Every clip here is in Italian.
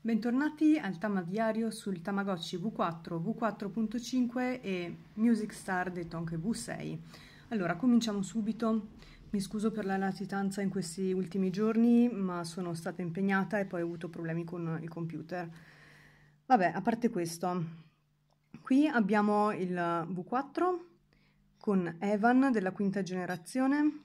Bentornati al Tama Diario sul Tamagotchi V4, V4.5 e Music Star detto anche V6. Allora, cominciamo subito. Mi scuso per la latitanza in questi ultimi giorni, ma sono stata impegnata e poi ho avuto problemi con il computer. Vabbè, a parte questo, qui abbiamo il V4 con Evan della quinta generazione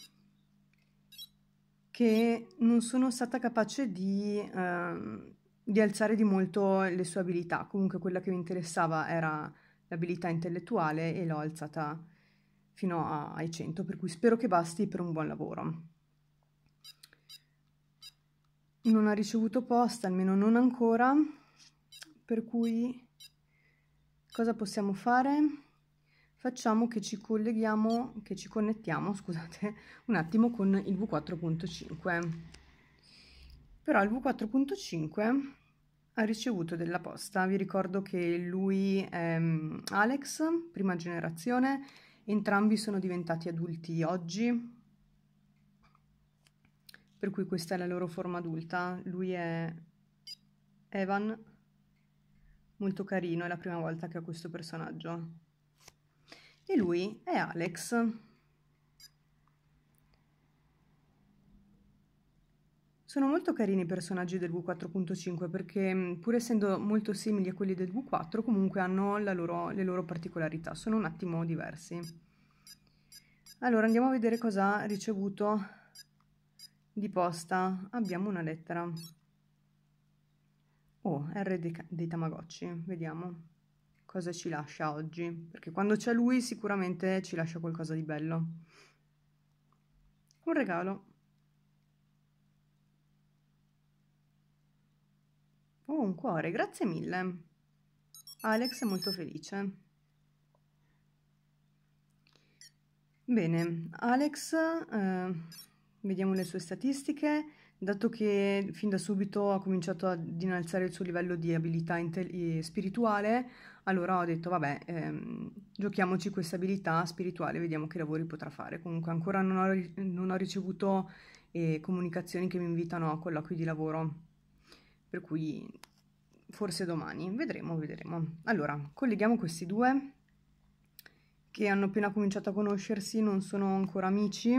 che non sono stata capace di... Eh, di alzare di molto le sue abilità. Comunque quella che mi interessava era l'abilità intellettuale e l'ho alzata fino a, ai 100, per cui spero che basti per un buon lavoro. Non ha ricevuto posta, almeno non ancora, per cui cosa possiamo fare? Facciamo che ci colleghiamo, che ci connettiamo, scusate, un attimo con il V4.5. Però il V4.5 ha ricevuto della posta. Vi ricordo che lui è ehm, Alex, prima generazione, entrambi sono diventati adulti oggi, per cui questa è la loro forma adulta. Lui è Evan, molto carino, è la prima volta che ha questo personaggio. E lui è Alex, Sono molto carini i personaggi del V4.5 perché pur essendo molto simili a quelli del V4 comunque hanno loro, le loro particolarità, sono un attimo diversi. Allora andiamo a vedere cosa ha ricevuto di posta. Abbiamo una lettera. Oh, R dei, dei Tamagotchi, vediamo cosa ci lascia oggi, perché quando c'è lui sicuramente ci lascia qualcosa di bello. Un regalo. Oh, un cuore, grazie mille. Alex è molto felice. Bene, Alex, eh, vediamo le sue statistiche. Dato che fin da subito ha cominciato ad innalzare il suo livello di abilità eh, spirituale, allora ho detto, vabbè, ehm, giochiamoci questa abilità spirituale, vediamo che lavori potrà fare. Comunque ancora non ho, non ho ricevuto eh, comunicazioni che mi invitano a colloqui di lavoro per cui forse domani, vedremo, vedremo. Allora, colleghiamo questi due che hanno appena cominciato a conoscersi, non sono ancora amici,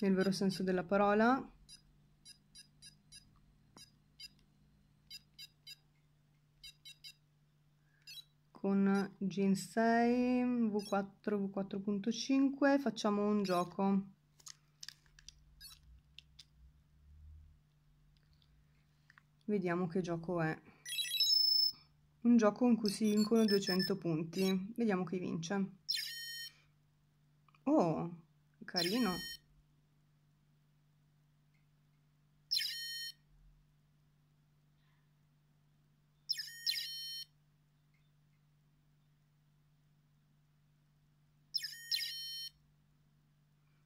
nel vero senso della parola. Con Gen 6, V4, V4.5 facciamo un gioco. Vediamo che gioco è. Un gioco in cui si vincono 200 punti. Vediamo chi vince. Oh, carino.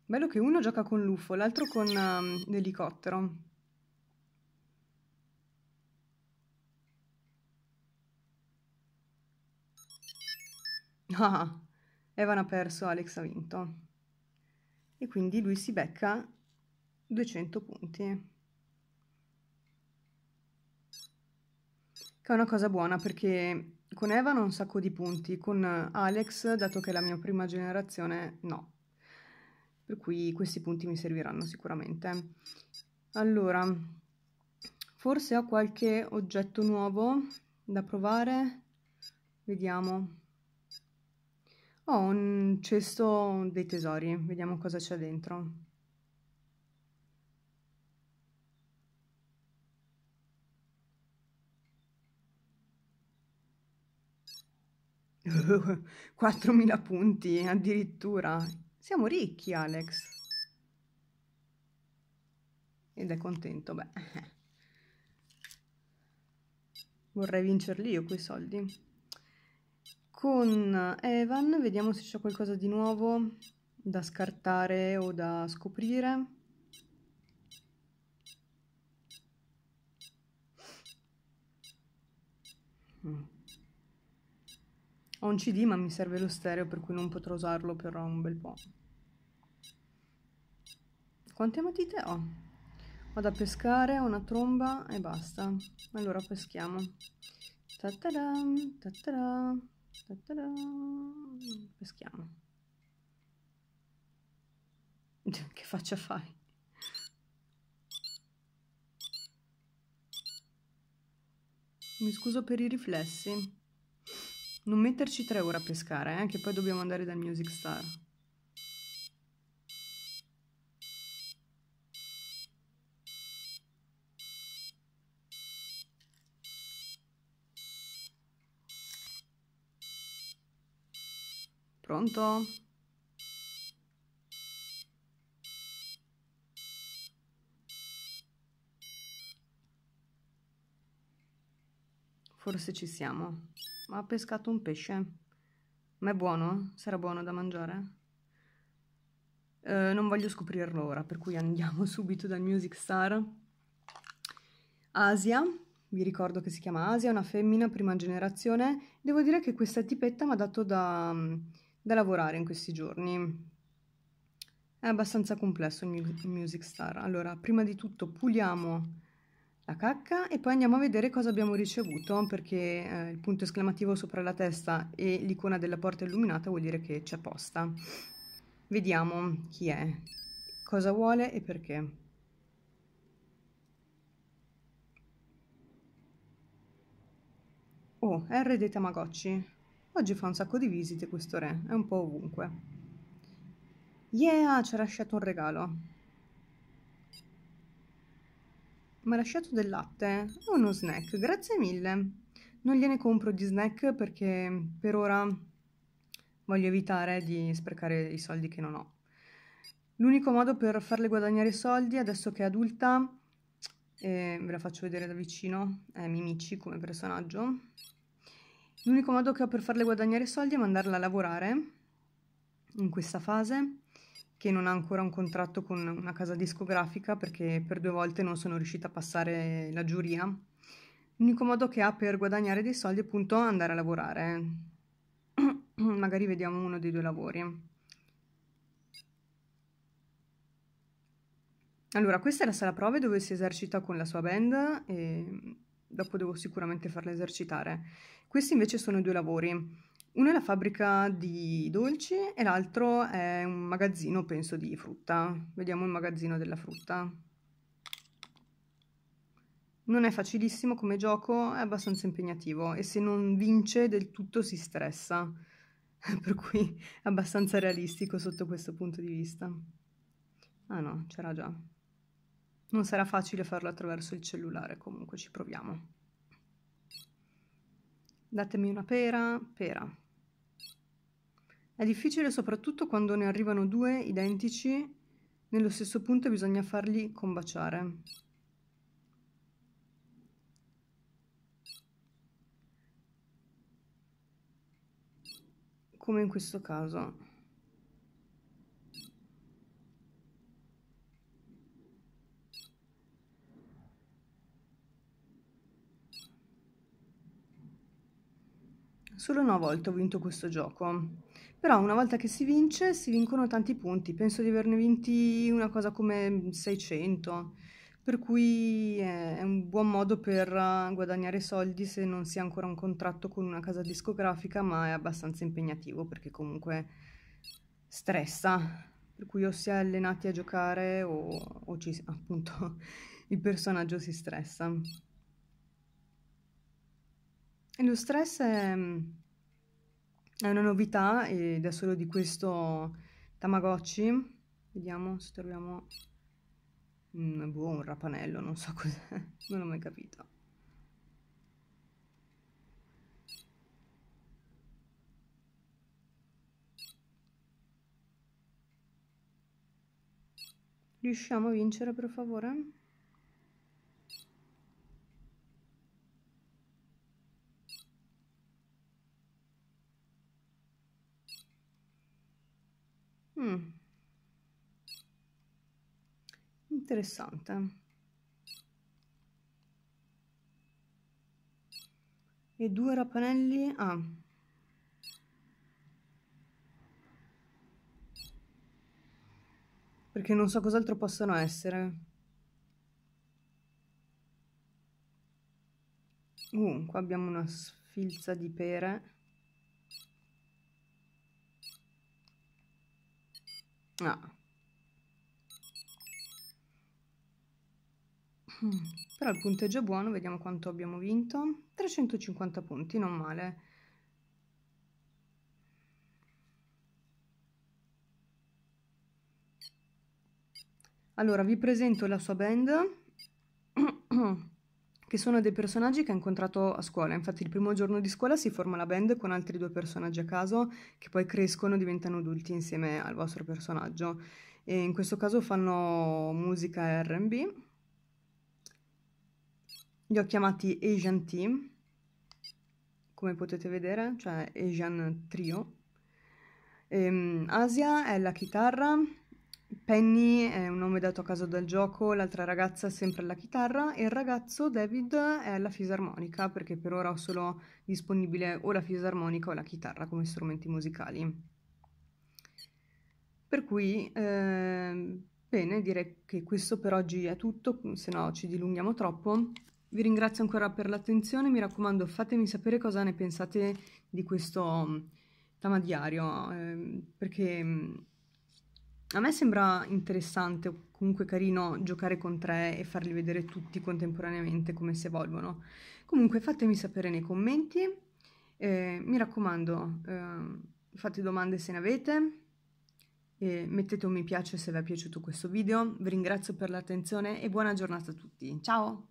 Bello che uno gioca con l'UFO, l'altro con um, l'elicottero. Ah, Evan ha perso, Alex ha vinto. E quindi lui si becca 200 punti. Che è una cosa buona perché con Evan ho un sacco di punti, con Alex, dato che è la mia prima generazione, no. Per cui questi punti mi serviranno sicuramente. Allora, forse ho qualche oggetto nuovo da provare. Vediamo. Ho un cesto dei tesori, vediamo cosa c'è dentro. Uh, 4.000 punti addirittura. Siamo ricchi, Alex. Ed è contento, beh. Vorrei vincerli io quei soldi. Con Evan vediamo se c'è qualcosa di nuovo da scartare o da scoprire. Ho un CD ma mi serve lo stereo per cui non potrò usarlo per un bel po'. Quante matite ho? Vado a pescare, una tromba e basta. Allora peschiamo. Ta-ta-da, ta-ta-da. Ta -ta Peschiamo. Che faccia fai? Mi scuso per i riflessi. Non metterci tre ore a pescare, eh, che poi dobbiamo andare dal Music Star. Pronto? Forse ci siamo. Ma ha pescato un pesce. Ma è buono? Sarà buono da mangiare? Eh, non voglio scoprirlo ora, per cui andiamo subito dal Music Star. Asia, vi ricordo che si chiama Asia, una femmina, prima generazione. Devo dire che questa tipetta mi ha dato da mm, da lavorare in questi giorni. È abbastanza complesso il, Music Star. Allora, prima di tutto puliamo la cacca e poi andiamo a vedere cosa abbiamo ricevuto perché eh, il punto esclamativo sopra la testa e l'icona della porta illuminata vuol dire che c'è posta. Vediamo chi è, cosa vuole e perché. Oh, R dei Tamagotchi. Oggi fa un sacco di visite questo re, è un po' ovunque. Yeah, ci ha lasciato un regalo. Mi ha lasciato del latte e uno snack, grazie mille. Non gliene compro di snack perché per ora voglio evitare di sprecare i soldi che non ho. L'unico modo per farle guadagnare soldi adesso che è adulta, eh, ve la faccio vedere da vicino, è Mimici come personaggio, L'unico modo che ho per farle guadagnare soldi è mandarla a lavorare in questa fase, che non ha ancora un contratto con una casa discografica perché per due volte non sono riuscita a passare la giuria. L'unico modo che ha per guadagnare dei soldi è appunto andare a lavorare. Magari vediamo uno dei due lavori. Allora, questa è la sala prove dove si esercita con la sua band e ehm, dopo devo sicuramente farla esercitare. Questi invece sono i due lavori. Uno è la fabbrica di dolci e l'altro è un magazzino, penso, di frutta. Vediamo il magazzino della frutta. Non è facilissimo come gioco, è abbastanza impegnativo e se non vince del tutto si stressa, per cui è abbastanza realistico sotto questo punto di vista. Ah no, c'era già. Non sarà facile farlo attraverso il cellulare, comunque ci proviamo. Datemi una pera, pera. È difficile soprattutto quando ne arrivano due identici, nello stesso punto bisogna farli combaciare. Come in questo caso. Solo una volta ho vinto questo gioco. Però una volta che si vince si vincono tanti punti, penso di averne vinti una cosa come 600, per cui è un buon modo per eh, guadagnare soldi se non si ha ancora un contratto con una casa discografica, ma è abbastanza impegnativo perché comunque stressa, per cui o si è allenati a giocare o, o ci, appunto il personaggio si stressa. Lo stress è, mm, è una novità ed è solo di questo Tamagotchi. Vediamo se troviamo un, mm, boh, un rapanello, non so cos'è, non ho mai capito. Riusciamo a vincere per favore? Mm. Interessante. E due rapanelli... Ah. Perché non so cos'altro possano essere. Uh, qua abbiamo una sfilza di pere. No. Ah. Hmm. Però il punteggio è buono, vediamo quanto abbiamo vinto. 350 punti, non male. Allora, vi presento la sua band. Ah che sono dei personaggi che ha incontrato a scuola. Infatti il primo giorno di scuola si forma la band con altri due personaggi a caso che poi crescono, e diventano adulti insieme al vostro personaggio. E in questo caso fanno musica RB. Li ho chiamati Asian Team, come potete vedere, cioè Asian Trio. Ehm, Asia è la chitarra, Penny è un nome dato a caso dal gioco, l'altra ragazza è sempre alla chitarra e il ragazzo David è alla fisarmonica perché per ora ho solo disponibile o la fisarmonica o la chitarra come strumenti musicali. Per cui, eh, bene, direi che questo per oggi è tutto, se no ci dilunghiamo troppo. Vi ringrazio ancora per l'attenzione, mi raccomando fatemi sapere cosa ne pensate di questo mm, tamadiario, eh, perché mm, a me sembra interessante o comunque carino giocare con tre e farli vedere tutti contemporaneamente come si evolvono. Comunque fatemi sapere nei commenti, eh, mi raccomando eh, fate domande se ne avete, eh, mettete un mi piace se vi è piaciuto questo video, vi ringrazio per l'attenzione e buona giornata a tutti, ciao!